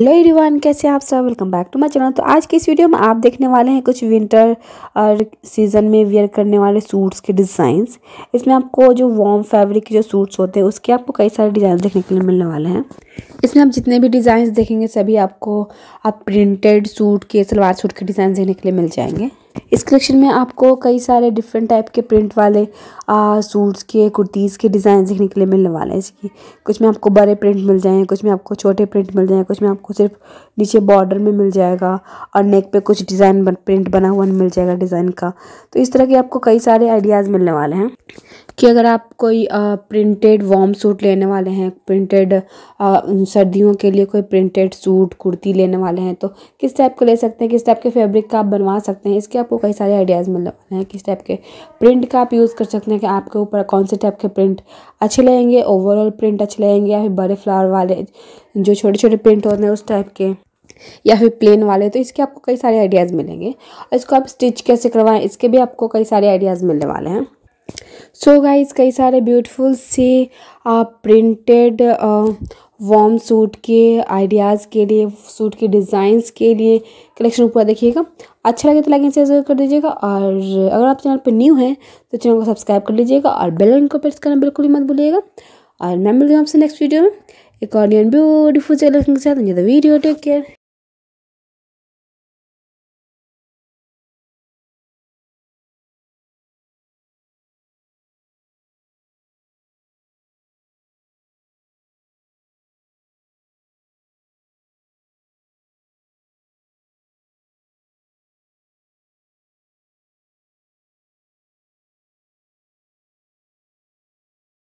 hello everyone कैसे आप सब welcome back to my channel तो आज की इस वीडियो में आप देखने वाले हैं कुछ विंटर और सीज़न में वेयर करने वाले सूट्स के डिज़ाइंस इसमें आपको जो वॉम फैब्रिक के जो सूट्स होते हैं उसके आपको कई सारे डिज़ाइन देखने के लिए मिलने वाले हैं इसमें आप जितने भी डिज़ाइंस देखेंगे सभी आपको आप प्रिंटेड सूट के सलवार सूट के डिज़ाइन देखने के लिए मिल जाएंगे इस कलेक्शन में आपको कई सारे डिफरेंट टाइप के प्रिंट वाले सूट्स के कुर्तीज़ के डिज़ाइन देखने के लिए मिलने वाले हैं इसकी कुछ में आपको बड़े प्रिंट मिल जाएंगे कुछ में आपको छोटे प्रिंट मिल जाएंगे कुछ में आपको सिर्फ नीचे बॉर्डर में मिल जाएगा और नेक पे कुछ डिज़ाइन बन, प्रिंट बना हुआ मिल जाएगा डिज़ाइन का तो इस तरह के आपको कई सारे आइडियाज़ मिलने वाले हैं कि अगर आप कोई प्रिंटेड वॉम सूट लेने वाले हैं प्रिंटेड सर्दियों के लिए कोई प्रिंटेड सूट कुर्ती लेने वाले हैं तो किस टाइप का ले सकते हैं किस टाइप के फेब्रिक का आप बनवा सकते हैं इसके आप आपको कई सारे आइडियाज़ मिलने वाले हैं किस टाइप के प्रिंट का आप यूज़ कर सकते हैं कि आपके ऊपर कौन से टाइप के प्रिंट अच्छे लगेंगे ओवरऑल प्रिंट अच्छे लगेंगे या फिर बड़े फ्लावर वाले जो छोटे छोटे प्रिंट होते हैं उस टाइप के या फिर प्लेन वाले तो इसके आपको कई सारे आइडियाज़ मिलेंगे और इसको आप स्टिच कैसे करवाएं इसके भी आपको कई सारे आइडियाज़ मिलने वाले हैं सो गाइज कई सारे ब्यूटीफुल से आप प्रिंटेड वॉम सूट के आइडियाज़ के लिए सूट के डिज़ाइंस के लिए कलेक्शन ऊपर देखिएगा अच्छा लगे तो लाइक एंड शेयर कर दीजिएगा और अगर आप चैनल पर न्यू हैं तो चैनल को सब्सक्राइब कर लीजिएगा और बेल आइकन को प्रेस करना बिल्कुल ही मत भूलिएगा और मैं मिलती हूँ आपसे नेक्स्ट वीडियो में एक और ब्यूटीफुल कलेक्शन के साथ वीडियो टेक केयर